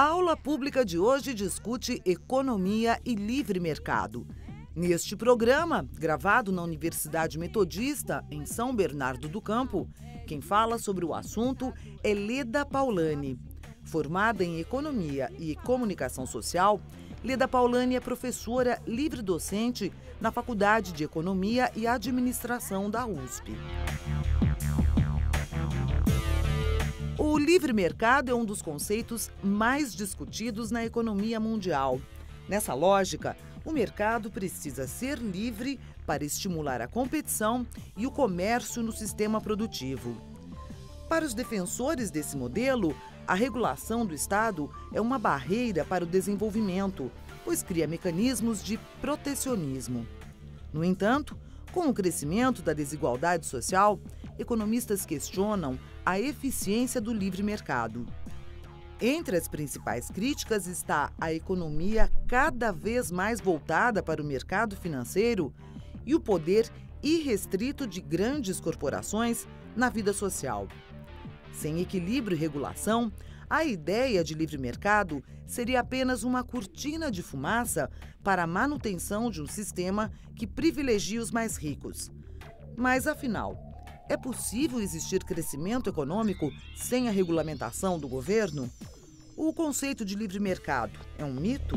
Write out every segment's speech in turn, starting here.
A aula pública de hoje discute economia e livre mercado. Neste programa, gravado na Universidade Metodista, em São Bernardo do Campo, quem fala sobre o assunto é Leda Paulani. Formada em Economia e Comunicação Social, Leda Paulani é professora livre-docente na Faculdade de Economia e Administração da USP. O livre mercado é um dos conceitos mais discutidos na economia mundial. Nessa lógica, o mercado precisa ser livre para estimular a competição e o comércio no sistema produtivo. Para os defensores desse modelo, a regulação do Estado é uma barreira para o desenvolvimento, pois cria mecanismos de protecionismo. No entanto, com o crescimento da desigualdade social, economistas questionam a eficiência do livre mercado. Entre as principais críticas está a economia cada vez mais voltada para o mercado financeiro e o poder irrestrito de grandes corporações na vida social. Sem equilíbrio e regulação, a ideia de livre mercado seria apenas uma cortina de fumaça para a manutenção de um sistema que privilegia os mais ricos. Mas, afinal, é possível existir crescimento econômico sem a regulamentação do governo? O conceito de livre mercado é um mito?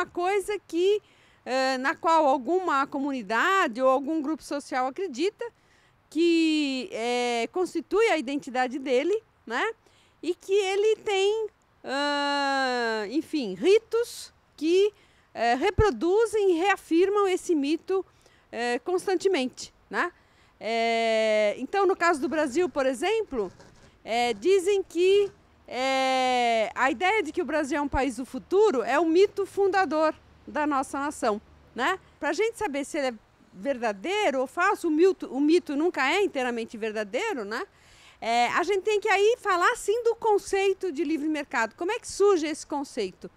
alguma coisa que eh, na qual alguma comunidade ou algum grupo social acredita que eh, constitui a identidade dele, né? E que ele tem, uh, enfim, ritos que eh, reproduzem e reafirmam esse mito eh, constantemente, né? Eh, então, no caso do Brasil, por exemplo, eh, dizem que é, a ideia de que o Brasil é um país do futuro é o mito fundador da nossa nação. Né? Para a gente saber se ele é verdadeiro ou falso, o mito, o mito nunca é inteiramente verdadeiro, né? É, a gente tem que aí falar sim do conceito de livre mercado. Como é que surge esse conceito?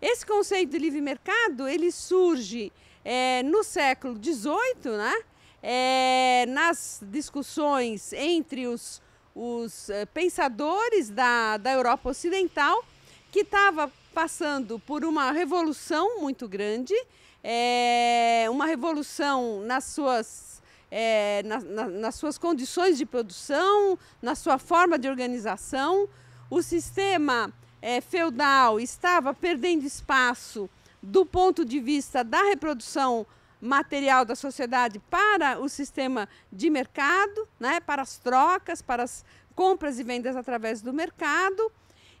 Esse conceito de livre mercado ele surge é, no século XVIII, né? É, nas discussões entre os os eh, pensadores da, da Europa Ocidental, que estava passando por uma revolução muito grande, é, uma revolução nas suas, é, na, na, nas suas condições de produção, na sua forma de organização. O sistema é, feudal estava perdendo espaço do ponto de vista da reprodução material da sociedade para o sistema de mercado, né, para as trocas, para as compras e vendas através do mercado.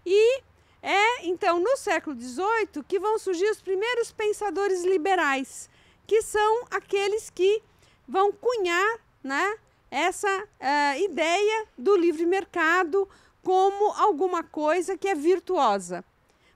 E é então no século XVIII que vão surgir os primeiros pensadores liberais, que são aqueles que vão cunhar né, essa uh, ideia do livre mercado como alguma coisa que é virtuosa.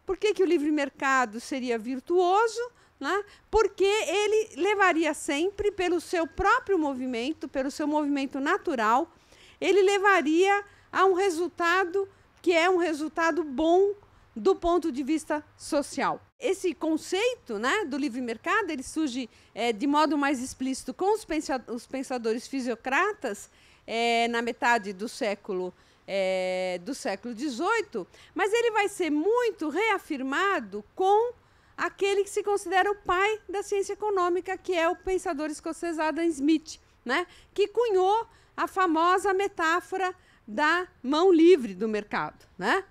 Por que, que o livre mercado seria virtuoso? né? porque ele levaria sempre, pelo seu próprio movimento, pelo seu movimento natural, ele levaria a um resultado que é um resultado bom do ponto de vista social. Esse conceito né, do livre mercado ele surge é, de modo mais explícito com os, pensa os pensadores fisiocratas é, na metade do século é, do século XVIII, mas ele vai ser muito reafirmado com aquele que se considera o pai da ciência econômica, que é o pensador escocês Adam Smith, né? que cunhou a famosa metáfora da mão livre do mercado. Né?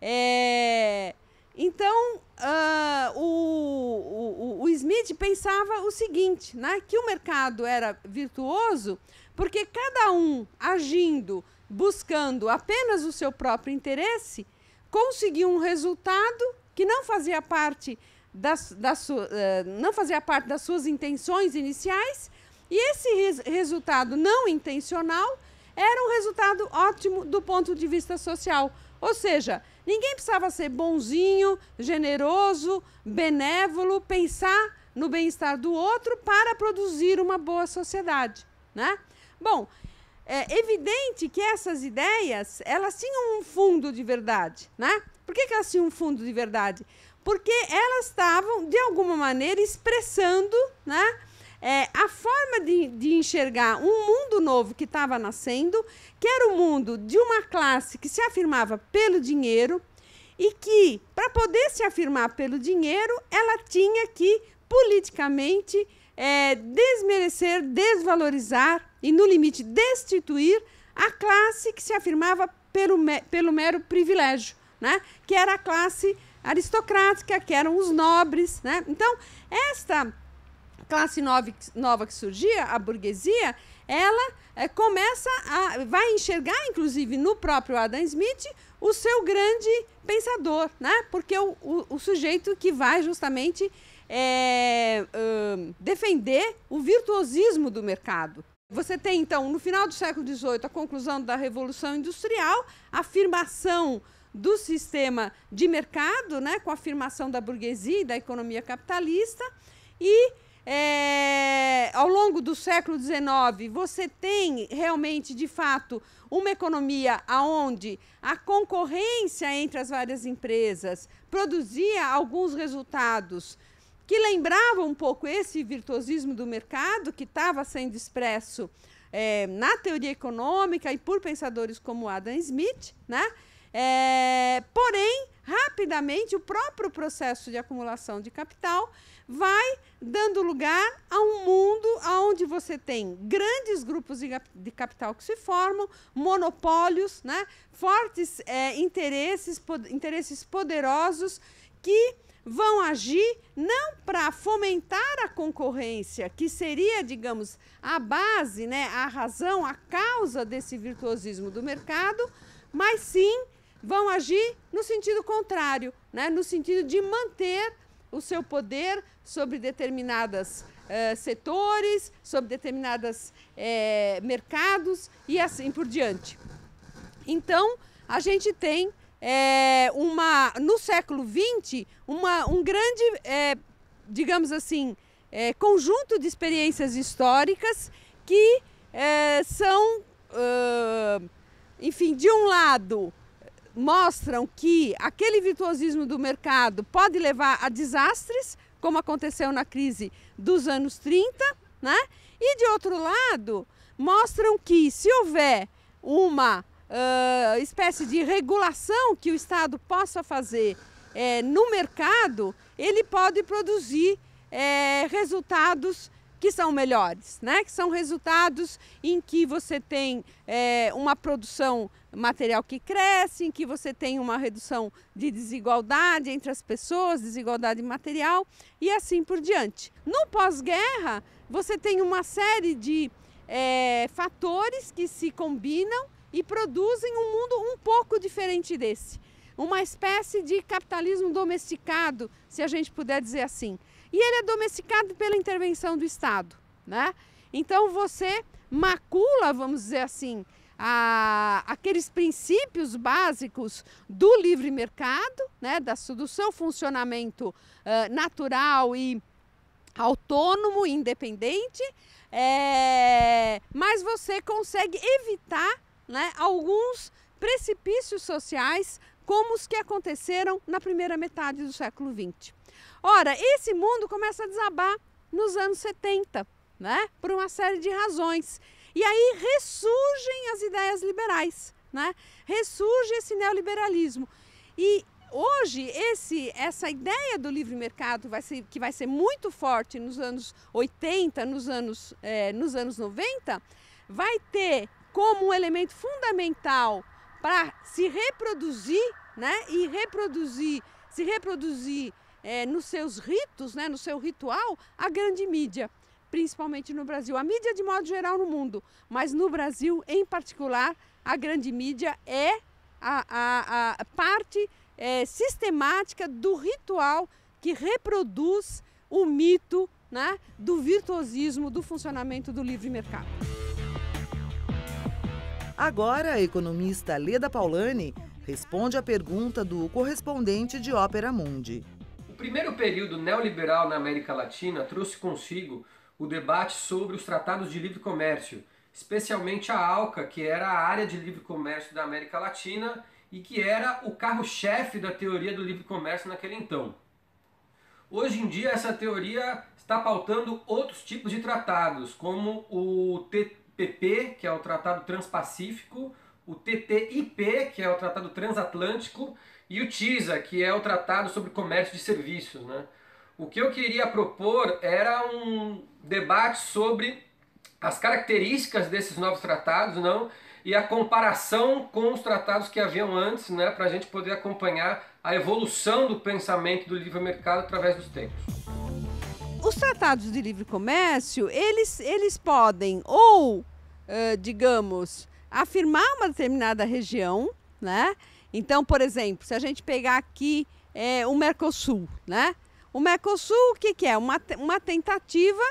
É, então, uh, o, o, o, Smith pensava o seguinte, né? que o mercado era virtuoso porque cada um agindo, buscando apenas o seu próprio interesse, conseguiu um resultado que não fazia parte uh, não fazia parte das suas intenções iniciais e esse res, resultado não intencional era um resultado ótimo do ponto de vista social. Ou seja, ninguém precisava ser bonzinho, generoso, benévolo, pensar no bem-estar do outro para produzir uma boa sociedade, né? Bom, é evidente que essas ideias, elas tinham um fundo de verdade, né? Por que, que elas tinham um fundo de verdade? porque elas estavam, de alguma maneira, expressando né, é, a forma de, de enxergar um mundo novo que estava nascendo, que era o um mundo de uma classe que se afirmava pelo dinheiro e que, para poder se afirmar pelo dinheiro, ela tinha que, politicamente, é, desmerecer, desvalorizar e, no limite, destituir a classe que se afirmava pelo, pelo mero privilégio, né? que era a classe aristocrática, que eram os nobres. Né? Então, esta classe nova que surgia, a burguesia, ela é, começa a. vai enxergar, inclusive, no próprio Adam Smith, o seu grande pensador, né? porque o, o, o sujeito que vai justamente. É, eh, um, defender o virtuosismo do mercado, você tem, então, no final do século XVIII, a conclusão da Revolução Industrial, a afirmação do sistema de mercado, né, com a afirmação da burguesia e da economia capitalista, e é, ao longo do século XIX você tem realmente, de fato, uma economia aonde a concorrência entre as várias empresas produzia alguns resultados que lembravam um pouco esse virtuosismo do mercado que estava sendo expresso é, na teoria econômica e por pensadores como Adam Smith, né? É, porém, rapidamente, o próprio processo de acumulação de capital vai dando lugar a um mundo onde você tem grandes grupos de, de capital que se formam, monopólios, né, fortes é, interesses, pod interesses poderosos que vão agir não para fomentar a concorrência, que seria, digamos, a base, né, a razão, a causa desse virtuosismo do mercado, mas sim vão agir no sentido contrário, né? no sentido de manter o seu poder sobre determinados eh, setores, sobre determinados eh, mercados e assim por diante. Então, a gente tem eh, uma, no século XX uma, um grande, eh, digamos assim, eh, conjunto de experiências históricas que eh, são, enfim, de um lado, mostram que aquele virtuosismo do mercado pode levar a desastres, como aconteceu na crise dos anos 30, né? E de outro lado, mostram que se houver uma uh, espécie de regulação que o Estado possa fazer é, no mercado, ele pode produzir é, resultados que são melhores, né? que são resultados em que você tem é, uma produção material que cresce, em que você tem uma redução de desigualdade entre as pessoas, desigualdade material e assim por diante. No pós-guerra, você tem uma série de é, fatores que se combinam e produzem um mundo um pouco diferente desse. Uma espécie de capitalismo domesticado, se a gente puder dizer assim e ele é domesticado pela intervenção do Estado, né? Então você macula, vamos dizer assim, a, aqueles princípios básicos do livre mercado, né, da, do seu funcionamento uh, natural e autônomo, independente, é, mas você consegue evitar né, alguns precipícios sociais como os que aconteceram na primeira metade do século XX. Ora, esse mundo começa a desabar nos anos 70, né? Por uma série de razões. E aí ressurgem as ideias liberais, né? Ressurge esse neoliberalismo. E hoje esse essa ideia do livre mercado vai ser, que vai ser muito forte nos anos 80, nos anos, é, nos anos 90, vai ter como um elemento fundamental para se reproduzir né, e reproduzir, se reproduzir é, nos seus ritos, né, no seu ritual, a grande mídia, principalmente no Brasil. A mídia de modo geral no mundo, mas no Brasil em particular, a grande mídia é a, a, a parte é, sistemática do ritual que reproduz o mito né, do virtuosismo do funcionamento do livre mercado. Agora, a economista Leda Paulani responde à pergunta do correspondente de Ópera Mundi primeiro período neoliberal na América Latina trouxe consigo o debate sobre os tratados de livre comércio, especialmente a ALCA, que era a área de livre comércio da América Latina e que era o carro-chefe da teoria do livre comércio naquele então. Hoje em dia, essa teoria está pautando outros tipos de tratados, como o TPP, que é o Tratado Transpacífico, o TTIP, que é o Tratado Transatlântico, e o TISA, que é o Tratado sobre Comércio de Serviços. Né? O que eu queria propor era um debate sobre as características desses novos tratados não e a comparação com os tratados que haviam antes, né, para a gente poder acompanhar a evolução do pensamento do livre mercado através dos tempos. Os tratados de livre comércio, eles, eles podem ou, uh, digamos, afirmar uma determinada região, né? Então, por exemplo, se a gente pegar aqui é, o Mercosul, né? O Mercosul, o que, que é? Uma, uma tentativa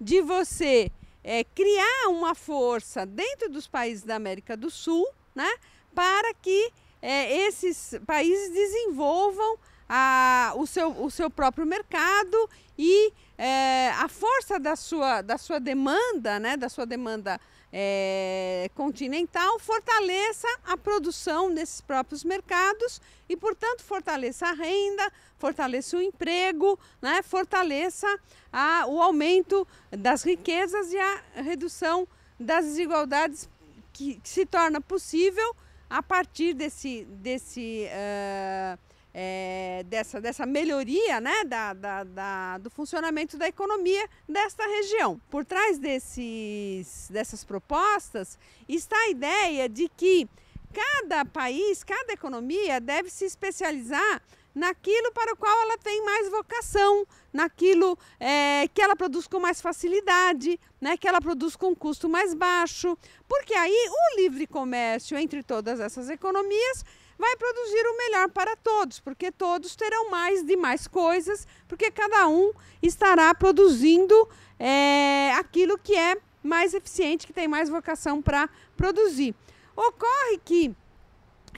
de você é, criar uma força dentro dos países da América do Sul, né? Para que é, esses países desenvolvam a, o, seu, o seu próprio mercado e é, a força da sua, da sua demanda, né, da sua demanda é, continental fortaleça a produção nesses próprios mercados e, portanto, fortaleça a renda, fortaleça o emprego, né, fortaleça a, o aumento das riquezas e a redução das desigualdades que, que se torna possível a partir desse, desse uh, é, dessa, dessa melhoria né, da, da, da, do funcionamento da economia desta região. Por trás desses, dessas propostas está a ideia de que cada país, cada economia deve se especializar naquilo para o qual ela tem mais vocação, naquilo é, que ela produz com mais facilidade, né, que ela produz com custo mais baixo, porque aí o livre comércio entre todas essas economias vai produzir o melhor para todos, porque todos terão mais de mais coisas, porque cada um estará produzindo é, aquilo que é mais eficiente, que tem mais vocação para produzir. Ocorre que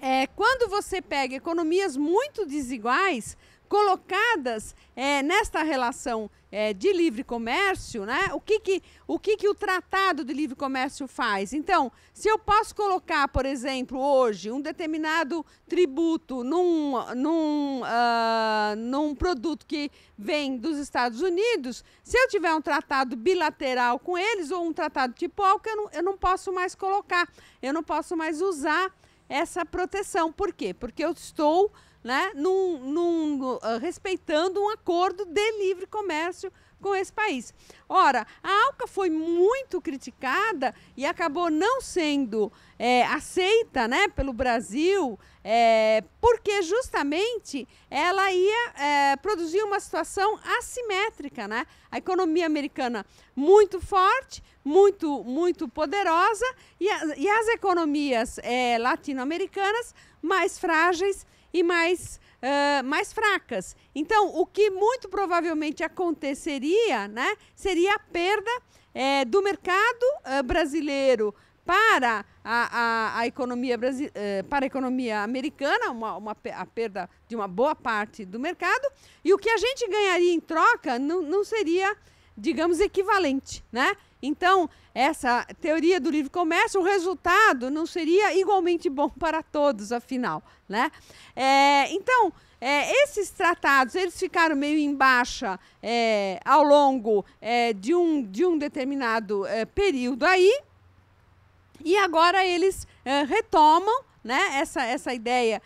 é, quando você pega economias muito desiguais, colocadas é, nesta relação é, de livre comércio, né? O que que o que que o tratado de livre comércio faz? Então, se eu posso colocar, por exemplo, hoje um determinado tributo num num, uh, num produto que vem dos Estados Unidos, se eu tiver um tratado bilateral com eles ou um tratado tipo algo eu eu não posso mais colocar, eu não posso mais usar essa proteção. Por quê? Porque eu estou né, num, num, uh, respeitando um acordo de livre comércio com esse país. Ora, a ALCA foi muito criticada e acabou não sendo é, aceita né, pelo Brasil, é, porque justamente ela ia é, produzir uma situação assimétrica. Né? A economia americana muito forte, muito, muito poderosa, e, a, e as economias latino-americanas mais frágeis e mais, uh, mais fracas. Então, o que muito provavelmente aconteceria né, seria a perda é, do mercado uh, brasileiro para a, a, a economia brasi para a economia americana, uma, uma, a perda de uma boa parte do mercado, e o que a gente ganharia em troca não, não seria digamos, equivalente, né? Então, essa teoria do livre comércio, o resultado não seria igualmente bom para todos, afinal, né? É, então, é, esses tratados, eles ficaram meio em baixa é, ao longo é, de, um, de um determinado é, período aí, e agora eles é, retomam né, essa, essa ideia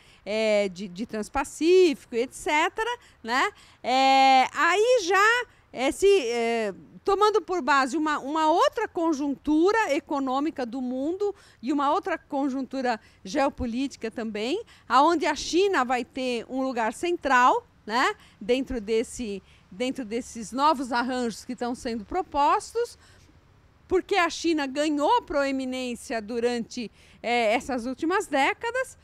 de, de transpacífico, etc., né? aí já é se é, tomando por base uma, uma outra conjuntura econômica do mundo e uma outra conjuntura geopolítica também, aonde a China vai ter um lugar central, né, dentro desse dentro desses novos arranjos que estão sendo propostos, porque a China ganhou proeminência durante é, essas últimas décadas,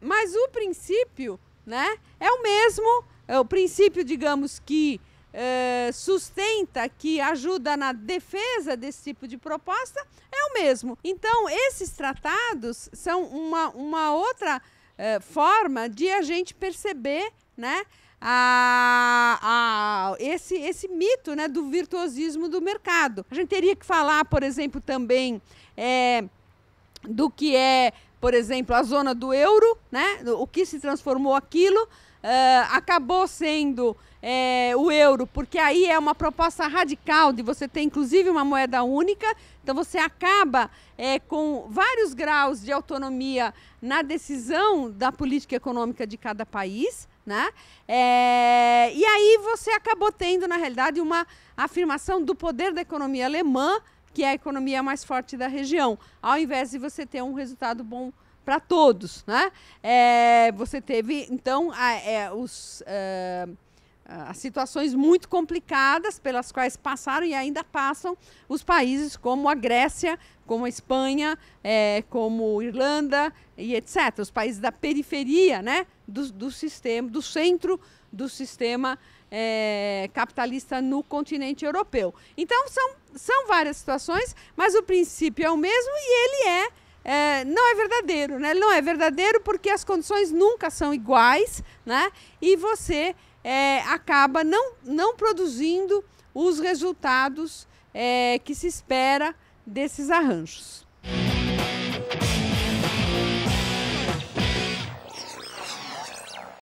mas o princípio, né, é o mesmo, é o princípio, digamos que é, sustenta, que ajuda na defesa desse tipo de proposta, é o mesmo. Então, esses tratados são uma, uma outra é, forma de a gente perceber né, a, a, esse, esse mito né, do virtuosismo do mercado. A gente teria que falar, por exemplo, também é, do que é, por exemplo, a zona do euro, né, o que se transformou aquilo uh, acabou sendo é, o euro, porque aí é uma proposta radical de você ter inclusive uma moeda única, então você acaba é, com vários graus de autonomia na decisão da política econômica de cada país. Né? É, e aí você acabou tendo, na realidade, uma afirmação do poder da economia alemã, que é a economia mais forte da região, ao invés de você ter um resultado bom para todos, né? É, você teve então a, é, os, uh, as situações muito complicadas pelas quais passaram e ainda passam os países como a Grécia, como a Espanha, é, como Irlanda e etc. Os países da periferia, né? Do, do sistema, do centro do sistema é, capitalista no continente europeu. Então são, são várias situações, mas o princípio é o mesmo e ele é é, não é verdadeiro, né? Não é verdadeiro porque as condições nunca são iguais, né? E você é, acaba não, não produzindo os resultados é, que se espera desses arranjos.